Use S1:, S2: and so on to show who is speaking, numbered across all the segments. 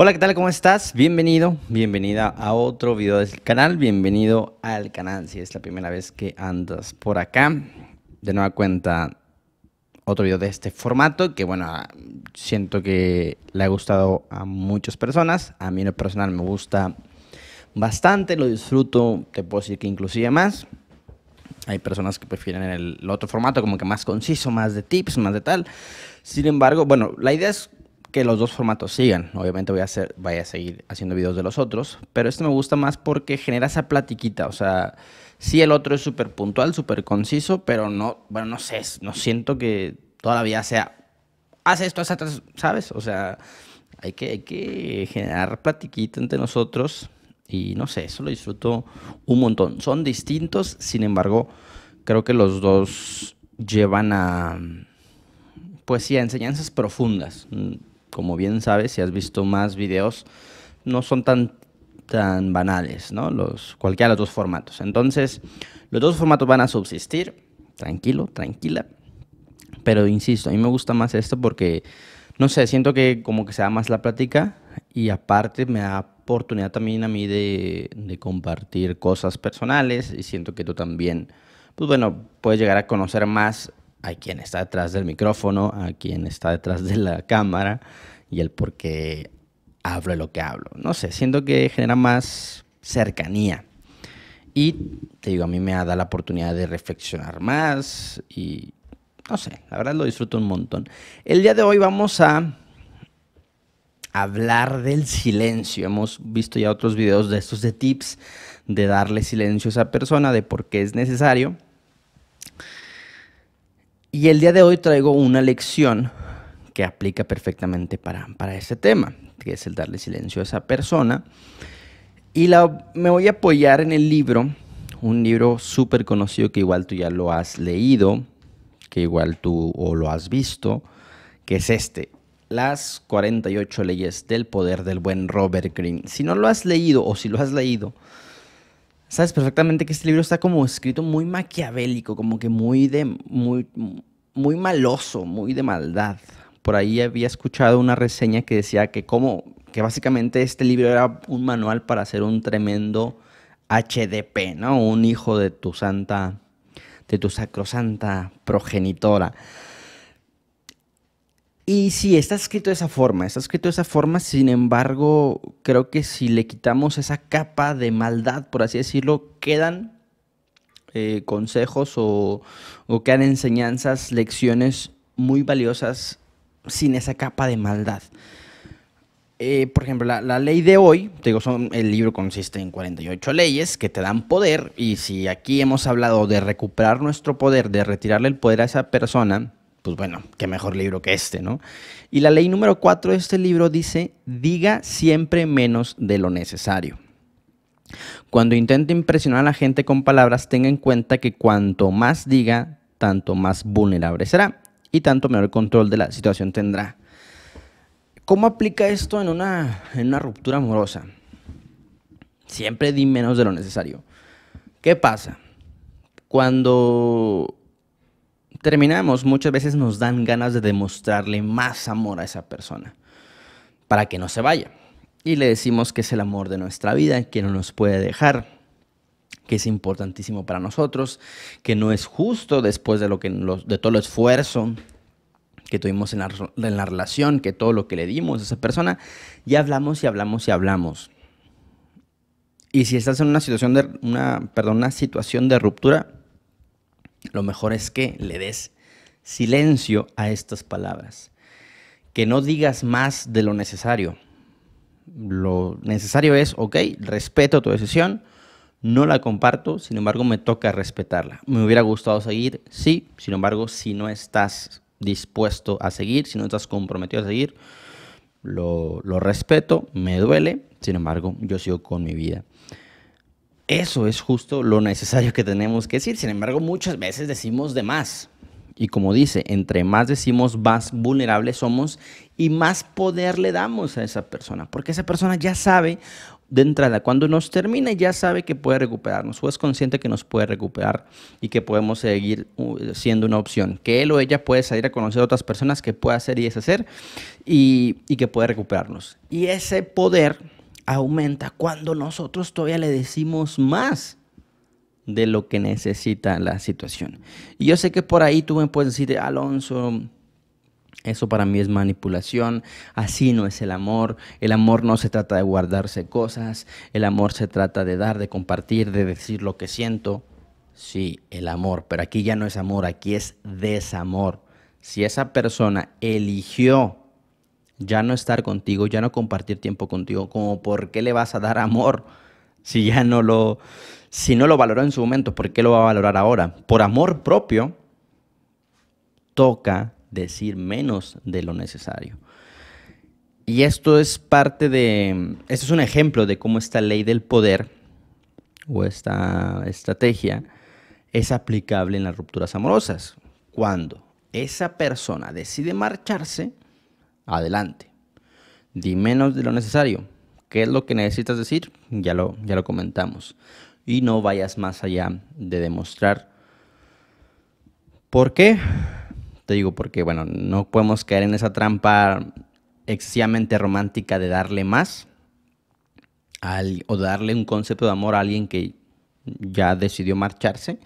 S1: Hola, ¿qué tal? ¿Cómo estás? Bienvenido, bienvenida a otro video del canal, bienvenido al canal si es la primera vez que andas por acá. De nueva cuenta, otro video de este formato que, bueno, ah, siento que le ha gustado a muchas personas. A mí en lo personal me gusta bastante, lo disfruto, te puedo decir que inclusive más. Hay personas que prefieren el, otro formato como que más conciso, más de tips, más de tal. Sin embargo, bueno, la idea es los dos formatos sigan. Obviamente voy a, hacer, vaya a seguir haciendo videos de los otros, pero este me gusta más porque genera esa platiquita. O sea, si el otro es súper puntual, súper conciso, pero no, bueno, no sé, no siento que todavía sea, haz esto, atrás, ¿sabes? O sea, hay que, hay que generar platiquita entre nosotros y no sé, eso lo disfruto un montón. Son distintos, sin embargo, creo que los dos llevan a pues sí, a enseñanzas profundas como bien sabes, si has visto más videos, no son tan, tan banales, ¿no? Los, cualquiera de los dos formatos. Entonces, los dos formatos van a subsistir, tranquilo, tranquila. Pero insisto, a mí me gusta más esto porque, no sé, siento que como que se da más la plática y aparte me da oportunidad también a mí de, de, compartir cosas personales y siento que tú también, pues bueno, puedes llegar a conocer más a quien está detrás del micrófono, a quien está detrás de la cámara y el por qué hablo lo que hablo. No sé, siento que genera más cercanía. Y te digo, a mí me ha dado la oportunidad de reflexionar más y no sé, la verdad lo disfruto un montón. El día de hoy vamos a hablar del silencio. Hemos visto ya otros videos de estos de tips de darle silencio a esa persona, de por qué es necesario. Y el día de hoy traigo una lección que aplica perfectamente para, para este tema, que es el darle silencio a esa persona. Y me voy a apoyar en el libro, un libro súper conocido que igual tú ya lo has leído, que igual tú o lo has visto, que es este, Las 48 leyes del poder del buen Robert Greene. Si no lo has leído o si lo has leído, sabes perfectamente que este libro está como escrito muy maquiavélico, como que muy de muy muy maloso, muy de maldad. Por ahí había escuchado una reseña que decía que como que básicamente este libro era un manual para hacer un tremendo HDP, ¿no? Un hijo de tu santa de tu sacrosanta progenitora. Y sí, está escrito de esa forma, está escrito de esa forma, sin embargo, creo que si le quitamos esa capa de maldad, por así decirlo, quedan eh, consejos o, quedan enseñanzas, lecciones muy valiosas sin esa capa de maldad. Eh, por ejemplo, la, ley de hoy, digo, son, el libro consiste en 48 leyes que te dan poder y si aquí hemos hablado de recuperar nuestro poder, de retirarle el poder a esa persona, pues bueno, qué mejor libro que este, ¿no? Y la ley número 4 de este libro dice, diga siempre menos de lo necesario. Cuando intente impresionar a la gente con palabras, tenga en cuenta que cuanto más diga, tanto más vulnerable será y tanto menor control de la situación tendrá. ¿Cómo aplica esto en una, en una ruptura amorosa? Siempre di menos de lo necesario. ¿Qué pasa? Cuando terminamos, muchas veces nos dan ganas de demostrarle más amor a esa persona para que no se vaya. Y le decimos que es el amor de nuestra vida, que no nos puede dejar, que es importantísimo para nosotros, que no es justo después de, lo que, de todo el esfuerzo que tuvimos en la, relación, que todo lo que le dimos a esa persona. Y hablamos y hablamos y hablamos. Y si estás en una situación de, una, perdón, una situación de ruptura, lo mejor es que le des silencio a estas palabras. Que no digas más de lo necesario. Lo necesario es, ok, respeto tu decisión, no la comparto, sin embargo me toca respetarla. Me hubiera gustado seguir, sí, sin embargo si no estás dispuesto a seguir, si no estás comprometido a seguir, lo, respeto, me duele, sin embargo yo sigo con mi vida. Eso es justo lo necesario que tenemos que decir. Sin embargo, muchas veces decimos de más. Y como dice, entre más decimos, más vulnerables somos y más poder le damos a esa persona. Porque esa persona ya sabe de entrada, cuando nos termina ya sabe que puede recuperarnos o es consciente que nos puede recuperar y que podemos seguir uh, siendo una opción. Que él o ella puede salir a conocer a otras personas que puede hacer y deshacer y que puede recuperarnos. Y ese poder aumenta cuando nosotros todavía le decimos más de lo que necesita la situación. Y yo sé que por ahí tú me puedes decir, Alonso, eso para mí es manipulación, así no es el amor, el amor no se trata de guardarse cosas, el amor se trata de dar, de compartir, de decir lo que siento. Sí, el amor, pero aquí ya no es amor, aquí es desamor. Si esa persona eligió ya no estar contigo, ya no compartir tiempo contigo, como por qué le vas a dar amor si ya no lo, si no lo valoró en su momento, ¿por qué lo va a valorar ahora? Por amor propio, toca decir menos de lo necesario. Y esto es parte de, esto es un ejemplo de cómo esta ley del poder o esta estrategia es aplicable en las rupturas amorosas. Cuando esa persona decide marcharse, adelante. Di menos de lo necesario. ¿Qué es lo que necesitas decir? Ya lo, ya lo comentamos. Y no vayas más allá de demostrar. ¿Por qué? Te digo porque, bueno, no podemos caer en esa trampa excesivamente romántica de darle más o darle un concepto de amor a alguien que ya decidió marcharse.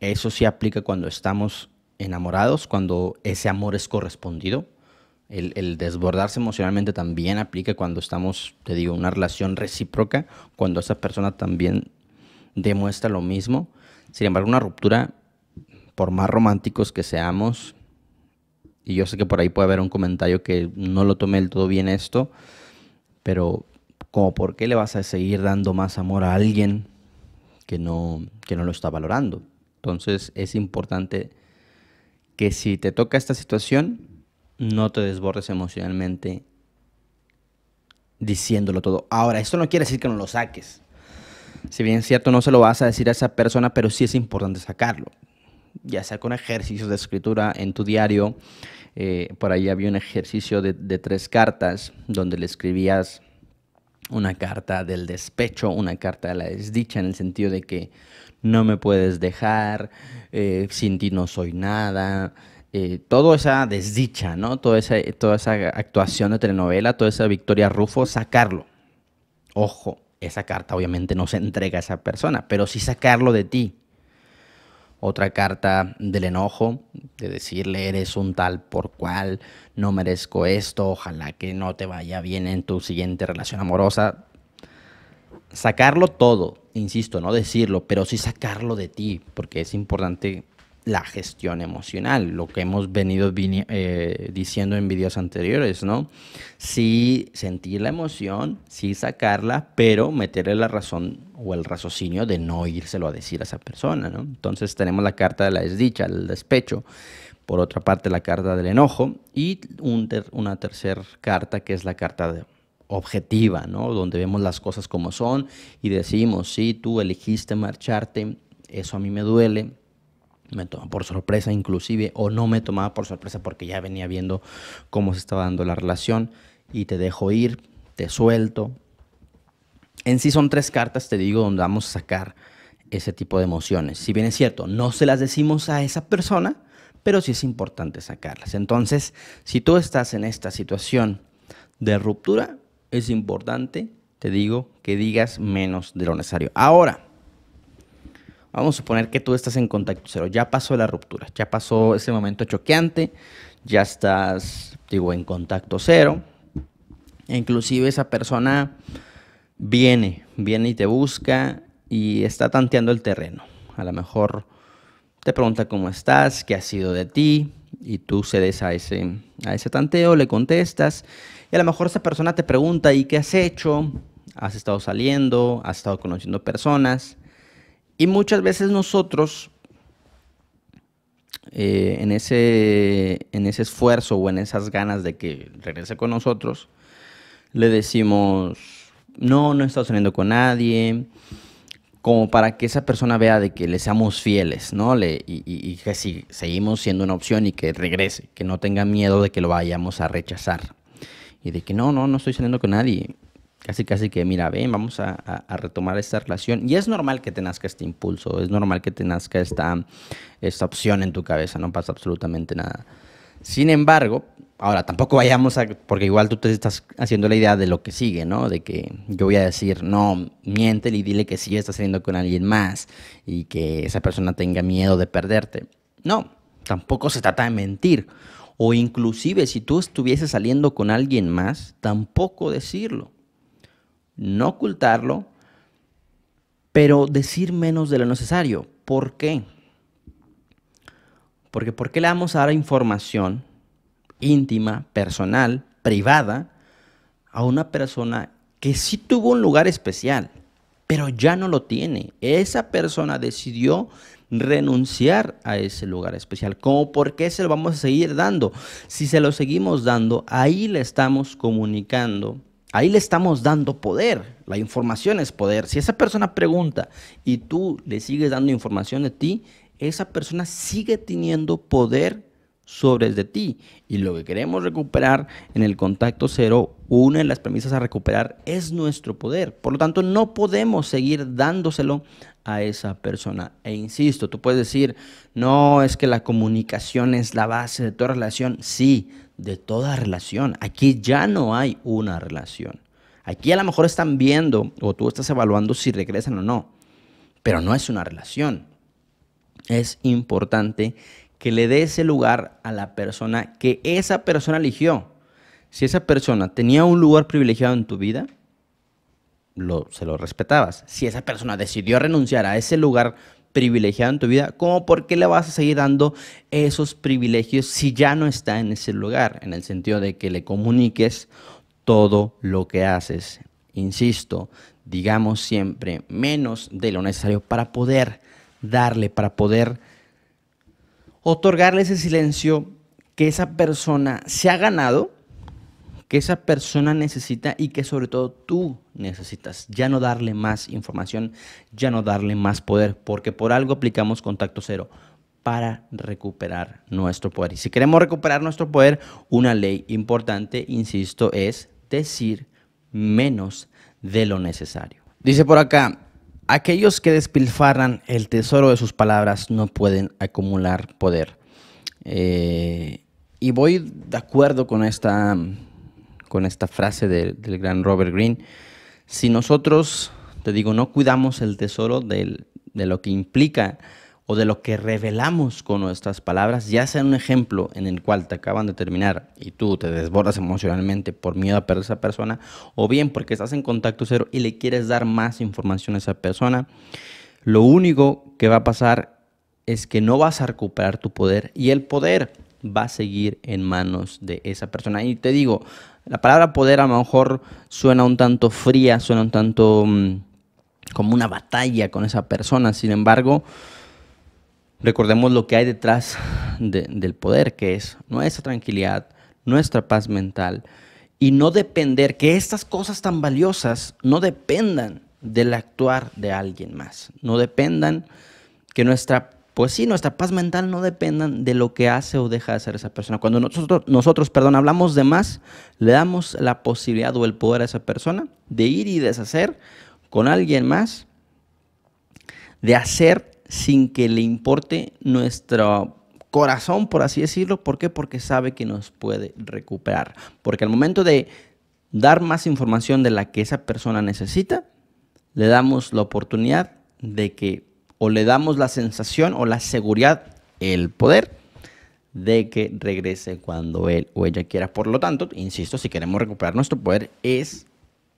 S1: Eso sí aplica cuando estamos enamorados, cuando ese amor es correspondido. El, desbordarse emocionalmente también aplica cuando estamos, te digo, en una relación recíproca, cuando esa persona también demuestra lo mismo. Sin embargo, una ruptura, por más románticos que seamos, y yo sé que por ahí puede haber un comentario que no lo tomé del todo bien esto, pero como por qué le vas a seguir dando más amor a alguien que no, que no lo está valorando. Entonces es importante que si te toca esta situación, no te desbordes emocionalmente diciéndolo todo. Ahora, esto no quiere decir que no lo saques. Si bien es cierto, no se lo vas a decir a esa persona, pero sí es importante sacarlo. Ya sea con ejercicios de escritura en tu diario. Eh, por ahí había un ejercicio de, tres cartas donde le escribías una carta del despecho, una carta de la desdicha, en el sentido de que no me puedes dejar, eh, sin ti no soy nada, eh, todo toda esa desdicha, ¿no? Toda toda esa actuación de telenovela, toda esa Victoria Rufo, sacarlo. Ojo, esa carta obviamente no se entrega a esa persona, pero sí sacarlo de ti. Otra carta del enojo, de decirle eres un tal por cual, no merezco esto, ojalá que no te vaya bien en tu siguiente relación amorosa. Sacarlo todo, insisto, no decirlo, pero sí sacarlo de ti, porque es importante la gestión emocional, lo que hemos venido eh, diciendo en videos anteriores, ¿no? Sí sentir la emoción, sí sacarla, pero meterle la razón o el raciocinio de no írselo a decir a esa persona, ¿no? Entonces tenemos la carta de la desdicha, el despecho, por otra parte la carta del enojo y una tercera carta que es la carta objetiva, ¿no? Donde vemos las cosas como son y decimos, sí, tú elegiste marcharte, eso a mí me duele, me tomaba por sorpresa inclusive, o no me tomaba por sorpresa porque ya venía viendo cómo se estaba dando la relación y te dejo ir, te suelto. En sí son tres cartas, te digo, donde vamos a sacar ese tipo de emociones. Si bien es cierto, no se las decimos a esa persona, pero sí es importante sacarlas. Entonces, si tú estás en esta situación de ruptura, es importante, te digo, que digas menos de lo necesario. Ahora, Vamos a suponer que tú estás en contacto cero, ya pasó la ruptura, ya pasó ese momento choqueante, ya estás, digo, en contacto cero. E inclusive esa persona viene, viene y te busca y está tanteando el terreno. A lo mejor te pregunta cómo estás, qué ha sido de ti, y tú cedes a ese, a ese tanteo, le contestas, y a lo mejor esa persona te pregunta, ¿y qué has hecho? ¿Has estado saliendo? ¿Has estado conociendo personas? Y muchas veces nosotros, eh, en, ese, en ese esfuerzo o en esas ganas de que regrese con nosotros, le decimos, no, no está saliendo con nadie, como para que esa persona vea de que le seamos fieles, ¿no? Le, y, que si seguimos siendo una opción y que regrese, que no tenga miedo de que lo vayamos a rechazar. Y de que no, no, no estoy saliendo con nadie. Casi, casi que, mira, ven, vamos a, retomar esta relación. Y es normal que te nazca este impulso, es normal que te nazca esta, esta opción en tu cabeza, no pasa absolutamente nada. Sin embargo, ahora tampoco vayamos a, porque igual tú te estás haciendo la idea de lo que sigue, ¿no? De que yo voy a decir, no, miente y dile que sí estás saliendo con alguien más y que esa persona tenga miedo de perderte. No, tampoco se trata de mentir. O inclusive si tú estuvieses saliendo con alguien más, tampoco decirlo no ocultarlo, pero decir menos de lo necesario. ¿Por qué? Porque ¿por qué le a dar información íntima, personal, privada a una persona que sí tuvo un lugar especial, pero ya no lo tiene? Esa persona decidió renunciar a ese lugar especial. ¿Cómo por qué se lo vamos a seguir dando? Si se lo seguimos dando, ahí le estamos comunicando Ahí le estamos dando poder. La información es poder. Si esa persona pregunta y tú le sigues dando información de ti, esa persona sigue teniendo poder sobres de ti. Y lo que queremos recuperar en el contacto cero, una de las premisas a recuperar es nuestro poder. Por lo tanto, no podemos seguir dándoselo a esa persona. E insisto, tú puedes decir, no, es que la comunicación es la base de toda relación. Sí, de toda relación. Aquí ya no hay una relación. Aquí a lo mejor están viendo o tú estás evaluando si regresan o no, pero no es una relación. Es importante que le dé ese lugar a la persona que esa persona eligió. Si esa persona tenía un lugar privilegiado en tu vida, lo, se lo respetabas. Si esa persona decidió renunciar a ese lugar privilegiado en tu vida, ¿cómo por qué le vas a seguir dando esos privilegios si ya no está en ese lugar? En el sentido de que le comuniques todo lo que haces. Insisto, digamos siempre menos de lo necesario para poder darle, para poder otorgarle ese silencio que esa persona se ha ganado, que esa persona necesita y que sobre todo tú necesitas. Ya no darle más información, ya no darle más poder, porque por algo aplicamos contacto cero para recuperar nuestro poder. Y si queremos recuperar nuestro poder, una ley importante, insisto, es decir menos de lo necesario. Dice por acá, Aquellos que despilfarran el tesoro de sus palabras no pueden acumular poder. Eh, y voy de acuerdo con esta, con esta frase del gran Robert Greene. Si nosotros, te digo, no cuidamos el tesoro de lo que implica o de lo que revelamos con nuestras palabras, ya sea un ejemplo en el cual te acaban de terminar y tú te desbordas emocionalmente por miedo a perder a esa persona, o bien porque estás en contacto cero y le quieres dar más información a esa persona, lo único que va a pasar es que no vas a recuperar tu poder y el poder va a seguir en manos de esa persona. Y te digo, la palabra poder a lo mejor suena un tanto fría, suena un tanto mm, como una batalla con esa persona, sin embargo, Recordemos lo que hay detrás del poder, que es nuestra tranquilidad, nuestra paz mental, y no depender, que estas cosas tan valiosas no dependan del actuar de alguien más, no dependan que nuestra, pues sí, nuestra paz mental no dependan de lo que hace o deja de hacer esa persona. Cuando nosotros, nosotros perdón, hablamos de más, le damos la posibilidad o el poder a esa persona de ir y deshacer con alguien más, de hacer sin que le importe nuestro corazón, por así decirlo. ¿Por qué? Porque sabe que nos puede recuperar. Porque al momento de dar más información de la que esa persona necesita, le damos la oportunidad de que, o le damos la sensación o la seguridad, el poder de que regrese cuando él o ella quiera. Por lo tanto, insisto, si queremos recuperar nuestro poder, es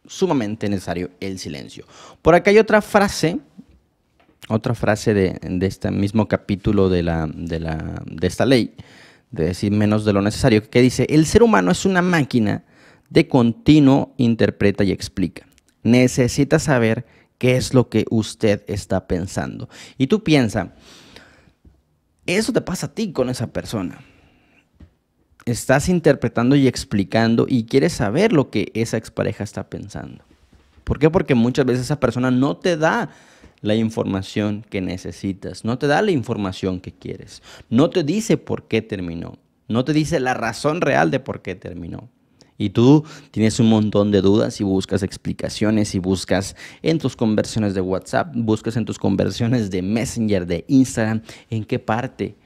S1: sumamente necesario el silencio. Por acá hay otra frase otra frase de, este mismo capítulo de, de esta ley, de decir menos de lo necesario, que dice, el ser humano es una máquina de continuo interpreta y explica. Necesita saber qué es lo que usted está pensando. Y tú piensas eso te pasa a ti con esa persona. Estás interpretando y explicando y quieres saber lo que esa expareja está pensando. ¿Por qué? Porque muchas veces esa persona no te da la información que necesitas, no te da la información que quieres, no te dice por qué terminó, no te dice la razón real de por qué terminó. Y tú tienes un montón de dudas y buscas explicaciones y buscas en tus conversiones de WhatsApp, buscas en tus conversiones de Messenger, de Instagram, en qué parte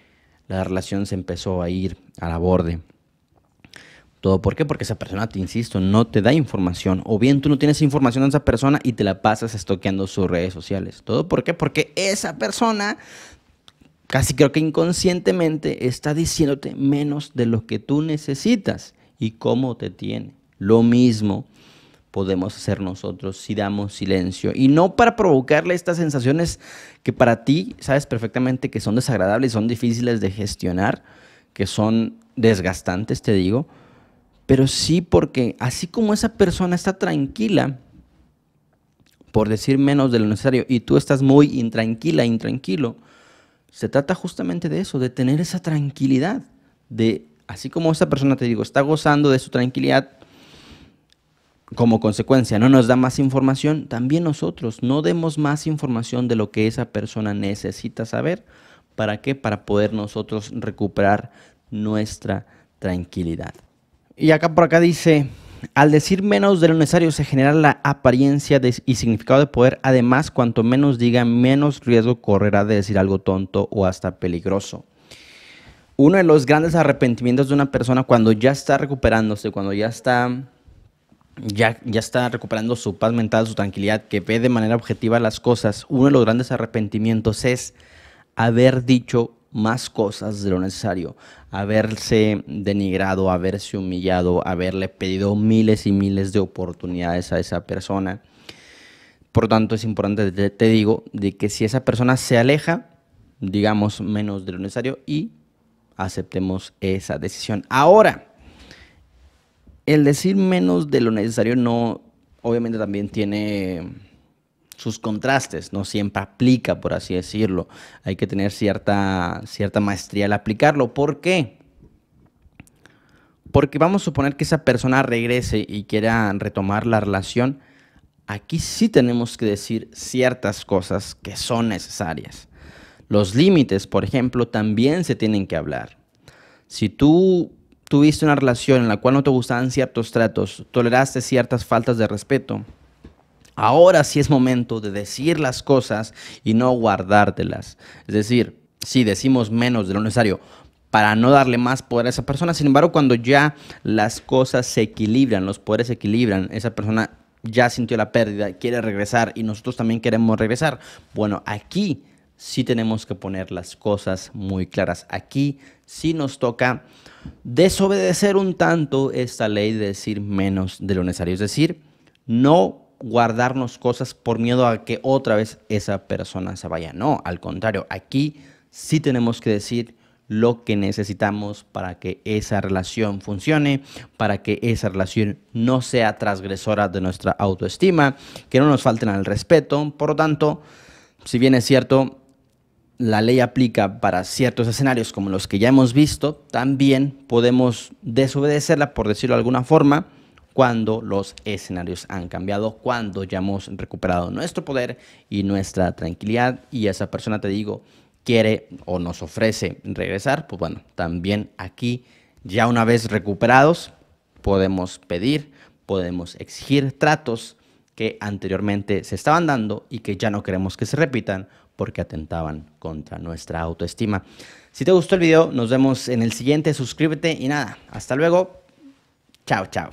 S1: la relación se empezó a ir a la borde. ¿Todo por qué? Porque esa persona, te insisto, no te da información. O bien tú no tienes información de esa persona y te la pasas estoqueando sus redes sociales. ¿Todo por qué? Porque esa persona, casi creo que inconscientemente, está diciéndote menos de lo que tú necesitas y cómo te tiene. Lo mismo podemos hacer nosotros si damos silencio. Y no para provocarle estas sensaciones que para ti sabes perfectamente que son desagradables, son difíciles de gestionar, que son desgastantes, te digo pero sí porque así como esa persona está tranquila, por decir menos de lo necesario, y tú estás muy intranquila, intranquilo, se trata justamente de eso, de tener esa tranquilidad, de así como esa persona, te digo, está gozando de su tranquilidad, como consecuencia no nos da más información, también nosotros no demos más información de lo que esa persona necesita saber. ¿Para qué? Para poder nosotros recuperar nuestra tranquilidad. Y acá por acá dice, al decir menos de lo necesario se genera la apariencia y significado de poder. Además, cuanto menos diga, menos riesgo correrá de decir algo tonto o hasta peligroso. Uno de los grandes arrepentimientos de una persona cuando ya está recuperándose, cuando ya está, ya, ya está recuperando su paz mental, su tranquilidad, que ve de manera objetiva las cosas, uno de los grandes arrepentimientos es haber dicho más cosas de lo necesario. Haberse denigrado, haberse humillado, haberle pedido miles y miles de oportunidades a esa persona. Por tanto, es importante, te, digo, de que si esa persona se aleja, digamos menos de lo necesario y aceptemos esa decisión. Ahora, el decir menos de lo necesario no, obviamente también tiene sus contrastes, no siempre aplica, por así decirlo. Hay que tener cierta, cierta maestría al aplicarlo. ¿Por qué? Porque vamos a suponer que esa persona regrese y quiera retomar la relación. Aquí sí tenemos que decir ciertas cosas que son necesarias. Los límites, por ejemplo, también se tienen que hablar. Si tú tuviste una relación en la cual no te gustaban ciertos tratos, toleraste ciertas faltas de respeto, Ahora sí es momento de decir las cosas y no guardártelas. Es decir, si decimos menos de lo necesario para no darle más poder a esa persona, sin embargo, cuando ya las cosas se equilibran, los poderes se equilibran, esa persona ya sintió la pérdida, quiere regresar y nosotros también queremos regresar. Bueno, aquí sí tenemos que poner las cosas muy claras. Aquí sí nos toca desobedecer un tanto esta ley de decir menos de lo necesario. Es decir, no guardarnos cosas por miedo a que otra vez esa persona se vaya. No, al contrario, aquí sí tenemos que decir lo que necesitamos para que esa relación funcione, para que esa relación no sea transgresora de nuestra autoestima, que no nos falten al respeto. Por lo tanto, si bien es cierto, la ley aplica para ciertos escenarios como los que ya hemos visto, también podemos desobedecerla, por decirlo de alguna forma, cuando los escenarios han cambiado, cuando ya hemos recuperado nuestro poder y nuestra tranquilidad y esa persona, te digo, quiere o nos ofrece regresar, pues bueno, también aquí, ya una vez recuperados, podemos pedir, podemos exigir tratos que anteriormente se estaban dando y que ya no queremos que se repitan porque atentaban contra nuestra autoestima. Si te gustó el video, nos vemos en el siguiente, suscríbete y nada, hasta luego, chao, chao.